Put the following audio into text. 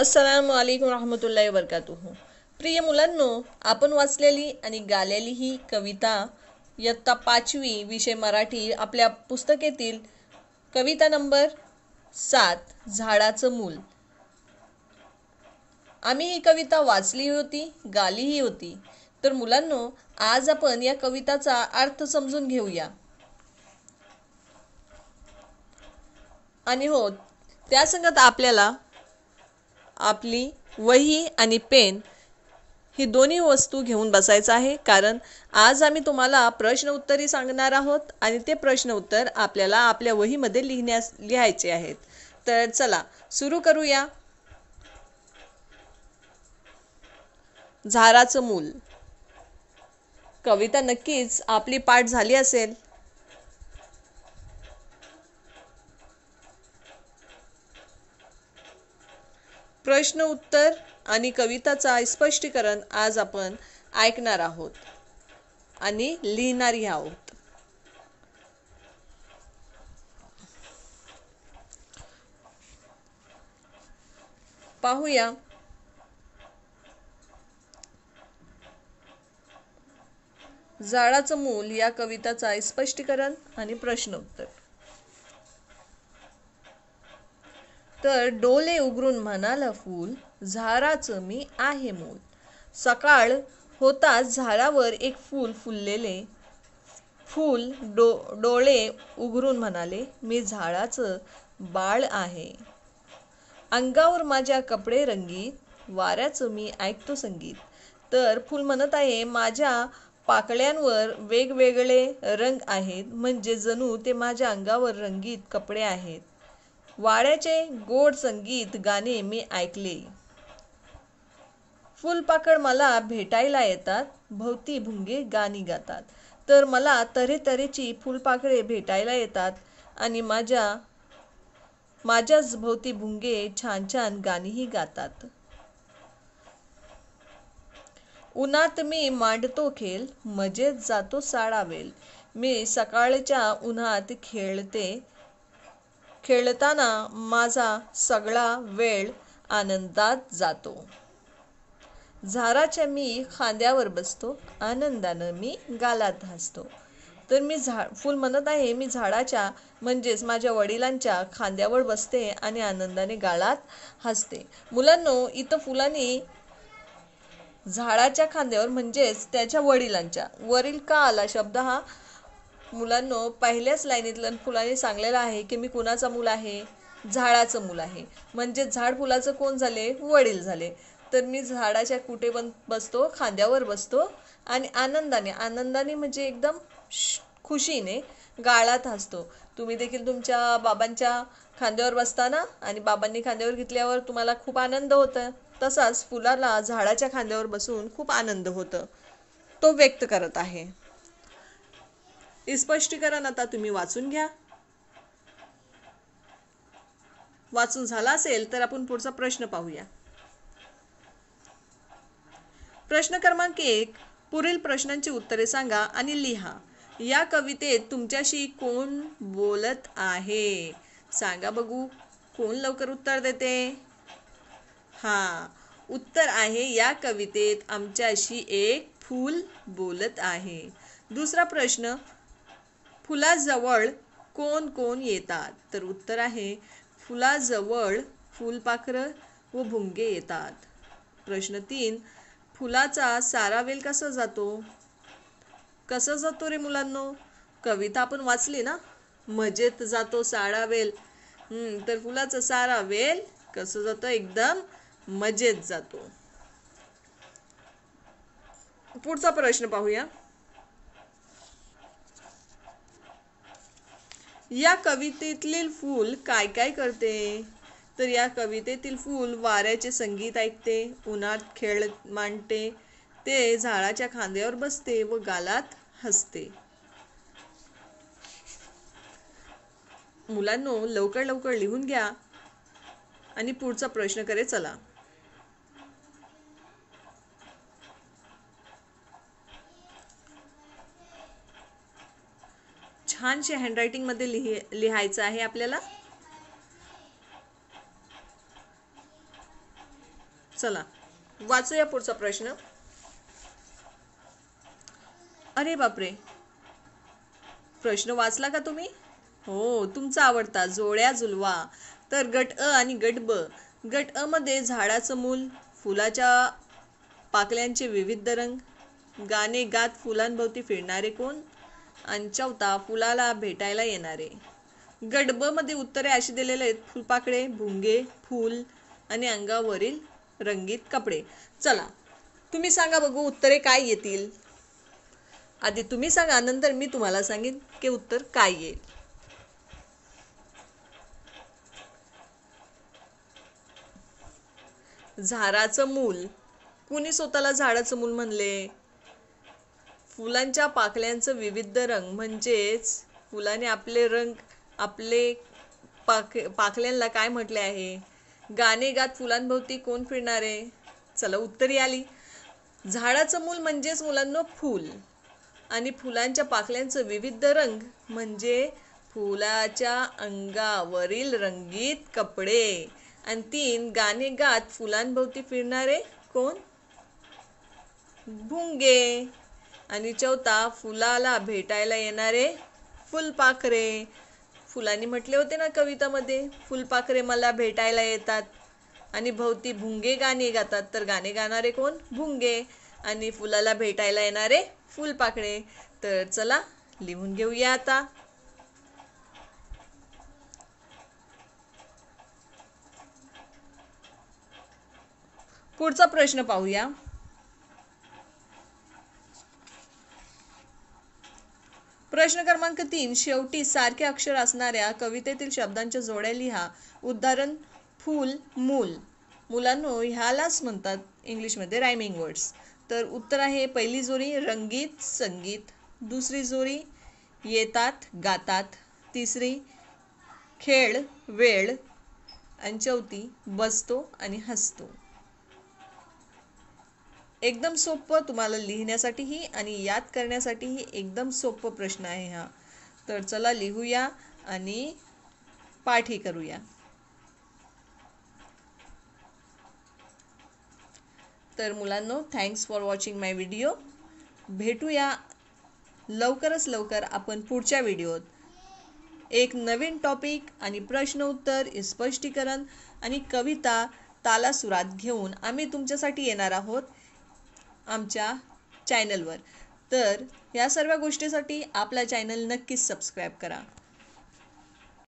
अस्सलाम वालेकुम रहमतुल्लाही वरकातू प्रिय मुलांनो आपण वाचलेली आणि गालेली ही कविता इयत्ता पाचवी विषय मराठी आपल्या पुस्तकेतील कविता नंबर सात झाडाचं मूल आम्ही ही कविता वाचली होती गालीही होती तर मुलांनो आज आपण या कविताचा अर्थ समजून घेऊया आणि हो त्या आपल्याला आपली वही आणि पेन ही दोन्ही वस्तू घेऊन बसायचं आहे कारण आज आम्ही तुम्हाला प्रश्न उत्तरी सांगणार आहोत आणि ते प्रश्न उत्तर आपल्याला आपल्या वहीमध्ये लिहिण्यास लिहायचे आहेत तर चला सुरू करूया झाराचं मूल कविता नक्कीच आपली पाठ झाली असेल प्रश्न उत्तर आणि कविताचा स्पष्टीकरण आज आपण ऐकणार आहोत आणि लिहिणारी आहोत पाहूया झाडाचं मूल या कविताचा स्पष्टीकरण आणि प्रश्न उत्तर तर डोले उघडून म्हणाला फूल झाडाचं मी आहे मूल सकाळ होताच झाडावर एक फूल फुललेले फूल डो डोळे उघडून म्हणाले मी झाडाचं बाळ आहे अंगावर माझ्या कपडे रंगीत वाऱ्याचं मी ऐकतो संगीत तर फूल म्हणत आहे माझ्या पाकळ्यांवर वेगवेगळे रंग आहेत म्हणजे जणू ते माझ्या अंगावर रंगीत कपडे आहेत वाड्याचे गोड संगीत गाणे मी ऐकले फुलपाकड मला भेटायला येतात भोवती भुंगे गाणी गातात तर मला तऱ्हेतऱ्हेची फुलपाकडे भेटायला येतात आणि माझ्या माझ्याच भोवती भुंगे छान छान गाणीही गातात उन्हात मी मांडतो खेळ मजेत जातो साळावेल मी सकाळच्या उन्हात खेळते खेळताना माझा सगळा वेळ आनंदात जातो झाराच्या मी खांद्यावर बसतो आनंदानं मी गालात हसतो तर मी झा फुल म्हणत आहे मी झाडाच्या म्हणजेच माझ्या वडिलांच्या खांद्यावर बसते आणि आनंदाने गाळात हसते मुलांनो इथं फुलांनी झाडाच्या खांद्यावर म्हणजेच त्याच्या वडिलांच्या वरील का आला शब्द हा मुलांनो पहिल्याच लाईनीतलं फुलांनी सांगलेलं आहे की मी कुणाचा मूल आहे झाडाचं मूल आहे म्हणजे झाड फुलाचं कोण झाले वडील झाले तर मी झाडाच्या कुठे बन बसतो खांद्यावर बसतो आणि आनंदाने आनंदाने म्हणजे एकदम खुशीने गाळात हसतो तुम्ही देखील तुमच्या बाबांच्या खांद्यावर बसताना आणि बाबांनी खांद्यावर घेतल्यावर तुम्हाला खूप आनंद होतं तसाच फुलाला झाडाच्या खांद्यावर बसून खूप आनंद होतं तो व्यक्त करत आहे स्पष्टीकरण आता तुम्ही वाचून घ्या वाचून झाला असेल तर आपण पुढचा प्रश्न पाहूया प्रश्न क्रमांक एक पुढील प्रश्नांची उत्तरे सांगा आणि लिहा या कवितेत तुमच्याशी कोण बोलत आहे सांगा बघू कोण लवकर उत्तर देते हा उत्तर आहे या कवितेत आमच्याशी एक फूल बोलत आहे दुसरा प्रश्न फुलाजवळ कोण कोण येतात तर उत्तर आहे फुलाजवळ फुलपाखरं व भुंगे येतात प्रश्न तीन फुलाचा वेल कसा जातो कसा जातो रे मुलांनो कविता आपण वाचली ना मजेत जातो सारा वेल तर फुलाचा सारा वेल कसं जातो एकदम मजेत जातो पुढचा प्रश्न पाहूया या कवितेतील फूल काय काय करते तर या कवितेतील फूल वाऱ्याचे संगीत ऐकते उन्हात खेळ मांडते ते झाडाच्या खांद्यावर बसते व गालात हसते मुलांनो लवकर लवकर लिहून घ्या आणि पुढचा प्रश्न करे चला छानशी हँडरायटिंगमध्ये लिहि लिहायचं आहे आपल्याला चला वाचूया पुढचा प्रश्न अरे बापरे प्रश्न वाचला का तुम्ही हो तुमचा आवडता जोळ्या जुलवा तर गट अ आणि गट ब गट अ मध्ये झाडाचं मूल फुलाच्या पाकल्यांचे विविध रंग गाणे गात फुलांभोवती फिरणारे कोण अंचवता फुलाला भेटायला येणारे गडबमध्ये उत्तरे अशी दिलेले आहेत फुलपाकडे भुंगे फूल आणि अंगावरील रंगीत कपडे चला तुम्ही सांगा बघू उत्तरे काय येतील आधी तुम्ही सांगा नंतर मी तुम्हाला सांगेन की उत्तर काय येईल झाडाचं मूल कुणी स्वतःला झाडाचं मूल म्हणले फुलांच्या पाकळ्यांचं विविध रंग म्हणजेच फुलाने आपले रंग आपले पाक पाकळ्यांना काय म्हटले आहे गाणे गात फुलांभोवती कोण आहे चला उत्तरी आली झाडाचं मूल म्हणजेच मुलांना फूल आणि फुलांच्या पाकळ्यांचं विविध रंग म्हणजे फुलाच्या अंगावरील रंगीत कपडे आणि तीन गाणे गात फुलांभोवती फिरणारे कोण भुंगे आणि चौथा फुलाला भेटायला येणारे फुलपाखरे फुलांनी म्हटले होते ना कवितामध्ये फुलपाखरे मला भेटायला येतात आणि भोवती भुंगे गाणे गातात तर गाणे गाणारे कोण भुंगे आणि फुलाला भेटायला येणारे फुलपाखरे तर चला लिहून घेऊया आता पुढचा प्रश्न पाहूया प्रश्न क्रमांक तीन शेवटी सारखे अक्षर असणाऱ्या कवितेतील शब्दांच्या जोड्या लिहा उदाहरण फूल मूल मुलांनो ह्यालाच म्हणतात इंग्लिशमध्ये रायमिंग वर्ड्स तर उत्तर आहे पहिली जोरी रंगीत संगीत दुसरी जोरी येतात गातात तिसरी खेळ वेळ आणि चौथी बसतो आणि हसतो एकदम सोपं तुम्हाला लिहिण्यासाठीही आणि याद करण्यासाठीही एकदम सोप्प प्रश्न आहे हा तर चला लिहूया आणि पाठही करूया तर मुलांनो thanks for watching my video भेटूया लवकरच लवकर आपण पुढच्या व्हिडिओत एक नवीन टॉपिक आणि प्रश्न उत्तर स्पष्टीकरण आणि कविता तालासुरात घेऊन आम्ही तुमच्यासाठी येणार आहोत आमच्या चॅनलवर तर या सर्व गोष्टीसाठी आपला चॅनल नक्कीच सबस्क्राईब करा